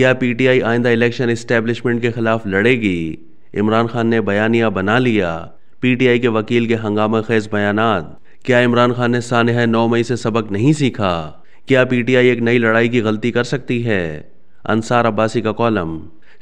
क्या पीटीआई आइंदा election establishment के खिलाफ लड़ेगी इमरान खान ने बयानिया बना लिया पीटीआई के वकील के हंगामा खेज बयान क्या इमरान खान ने सानह नौ मई से सबक नहीं सीखा क्या पीटीआई एक नई लड़ाई की गलती कर सकती है अंसार अब्बासी का कॉलम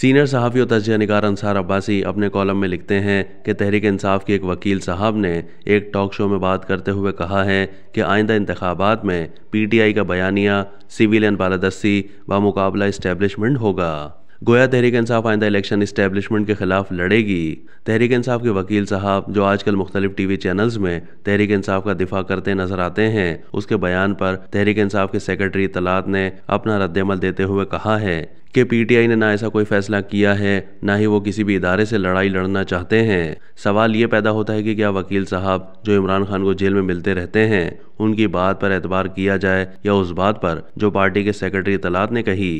सीनियर सहाफ़ी और तजिया निगार अंसार अब्बासी अपने कॉलम में लिखते हैं कि तहरीक इंसाफ के एक वकील साहब ने एक टॉक शो में बात करते हुए कहा है कि आइंदा इंतबात में पी टी आई का बयानिया सिविलियन एंड व मुकाबला इस्टेब्लिशमेंट होगा गोया तहरीक इंसाफ आइंदा इलेक्शन इस्टेब्लिशमेंट के खिलाफ लड़ेगी तहरीक इंसाफ के वकील साहब जो आजकल मुख्तलिफ टी वी चैनल्स में तहरीक इंसाफ का दिफा करते नजर आते हैं उसके बयान पर तहरीक इंसाफ के सेक्रेटरी तलात ने अपना रद्दमल देते हुए कहा है कि पीटीआई ने ना ऐसा कोई फैसला किया है ना ही वो किसी भी इदारे से लड़ाई लड़ना चाहते हैं सवाल ये पैदा होता है कि क्या वकील साहब जो इमरान खान को जेल में मिलते रहते हैं उनकी बात पर एतबार किया जाए या उस बात पर जो पार्टी के सेक्रेटरी तलात ने कही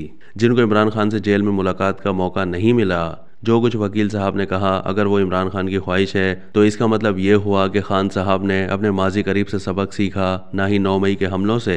जिनको इमरान खान से जेल में मुलाकात का मौका नहीं मिला जो कुछ वकील साहब ने कहा अगर वो इमरान खान की ख्वाहिश है तो इसका मतलब ये हुआ कि खान साहब ने अपने माजी करीब से सबक सीखा ना ही नौ मई के हमलों से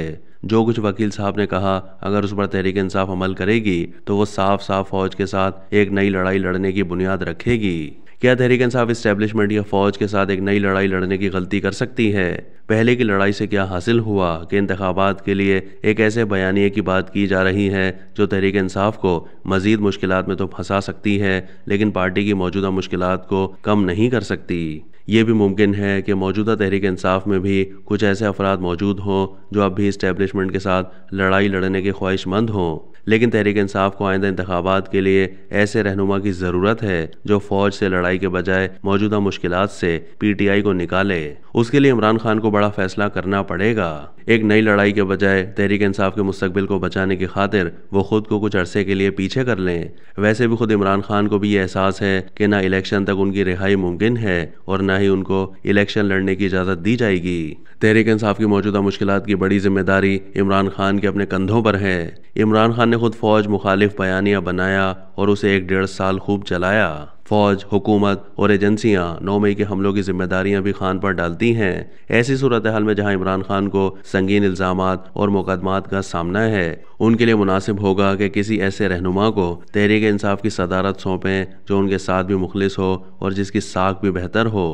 जो कुछ वकील साहब ने कहा अगर उस पर तहरीक इंसाफ अमल करेगी तो वो साफ साफ फौज के साथ एक नई लड़ाई लड़ने की बुनियाद रखेगी क्या तहरीक इंसाफ इस्टेब्लिशमेंट या फौज के साथ एक नई लड़ाई लड़ने की गलती कर सकती है पहले की लड़ाई से क्या हासिल हुआ कि इंतबात के लिए एक ऐसे बयानिए की बात की जा रही है जो तहरीक इंसाफ को मजीद मुश्किल में तो फंसा सकती है लेकिन पार्टी की मौजूदा मुश्किल को कम नहीं कर सकती ये भी मुमकिन है कि मौजूदा तहरीक इंसाफ में भी कुछ ऐसे अफराद मौजूद हों जो अब भी इस्टेबलिशमेंट के साथ लड़ाई लड़ने के ख्वाहिशमंद हों लेकिन तहरीक इंसाफ को आइंदा इंतबात के लिए ऐसे रहनुमा की ज़रूरत है जो फ़ौज से लड़ाई के बजाय मौजूदा मुश्किल से पी टी आई को निकाले उसके लिए इमरान खान को बड़ा फैसला करना पड़ेगा एक नई लड़ाई के बजाय तहरीक इंसाफ के मुस्तबिल को बचाने की खातिर वो खुद को कुछ अरसे के लिए पीछे कर लें वैसे भी खुद इमरान खान को भी ये एहसास है कि ना इलेक्शन तक उनकी रिहाई मुमकिन है और ना ना ही उनको इलेक्शन लड़ने की इजाज़त दी जाएगी तहरीक इंसाफ की मौजूदा मुश्किल की बड़ी जिम्मेदारी इमरान खान के अपने कंधों पर है इमरान खान ने खुद फौज मुखालिफ बयानिया बनाया और उसे एक डेढ़ साल खूब चलाया फौज हुकूमत और एजेंसियां नौ मई के हमलों की जिम्मेदारियां भी खान पर डालती हैं ऐसी सूरत हाल में जहां इमरान खान को संगीन इल्जाम और मुकदमा का सामना है उनके लिए मुनासिब होगा कि किसी ऐसे रहनुमा को तहरीक इंसाफ की सदारत सौंपें जो उनके साथ भी मुखलिस हो और जिसकी साख भी बेहतर हो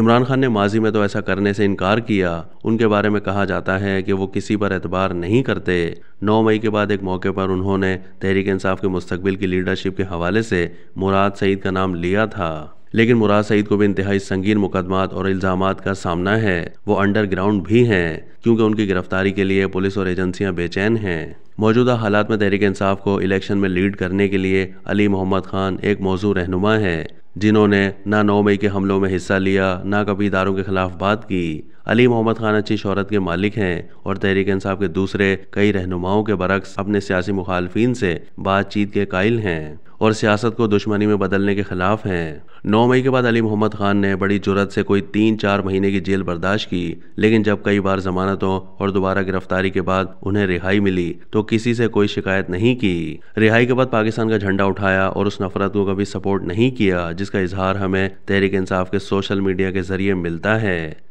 इमरान खान ने माजी में तो ऐसा करने से इनकार किया उनके बारे में कहा जाता है कि वो किसी पर एतबार नहीं करते 9 मई के बाद एक मौके पर उन्होंने तहरीक इंसाफ के मुस्तबिल की लीडरशिप के हवाले से मुराद सईद का नाम लिया था लेकिन मुराद सईद को भी इंतहाई संगीन मुकदमात और इल्ज़ाम का सामना है वो अंडरग्राउंड भी हैं क्योंकि उनकी गिरफ्तारी के लिए पुलिस और एजेंसियां बेचैन हैं मौजूदा हालात में तहरीक इंसाफ को इलेक्शन में लीड करने के लिए अली मोहम्मद खान एक मौजू रहनुमा है जिन्होंने ना नौ मई के हमलों में हिस्सा लिया ना कभी इदारों के खिलाफ बात की अली मोहम्मद खान अच्छी शहरत के मालिक हैं और तहरीक इंसाफ के दूसरे कई रहनुमाओं के बरक्स अपने सियासी मुखालफी से बातचीत के कायल हैं और सियासत को दुश्मनी में बदलने के खिलाफ हैं नौ मई के बाद अली मोहम्मद खान ने बड़ी जुरत से कोई तीन चार महीने की जेल बर्दाश्त की लेकिन जब कई बार जमानतों और दोबारा गिरफ्तारी के बाद उन्हें रिहाई मिली तो किसी से कोई शिकायत नहीं की रिहाई के बाद पाकिस्तान का झंडा उठाया और उस नफरत को कभी सपोर्ट नहीं किया जिसका इजहार हमें तहरीक इंसाफ के सोशल मीडिया के जरिए मिलता है